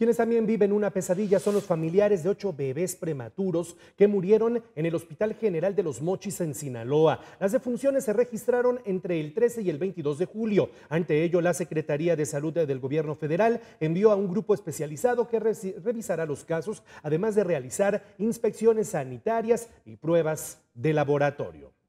Quienes también viven una pesadilla son los familiares de ocho bebés prematuros que murieron en el Hospital General de los Mochis en Sinaloa. Las defunciones se registraron entre el 13 y el 22 de julio. Ante ello, la Secretaría de Salud del Gobierno Federal envió a un grupo especializado que revisará los casos, además de realizar inspecciones sanitarias y pruebas de laboratorio.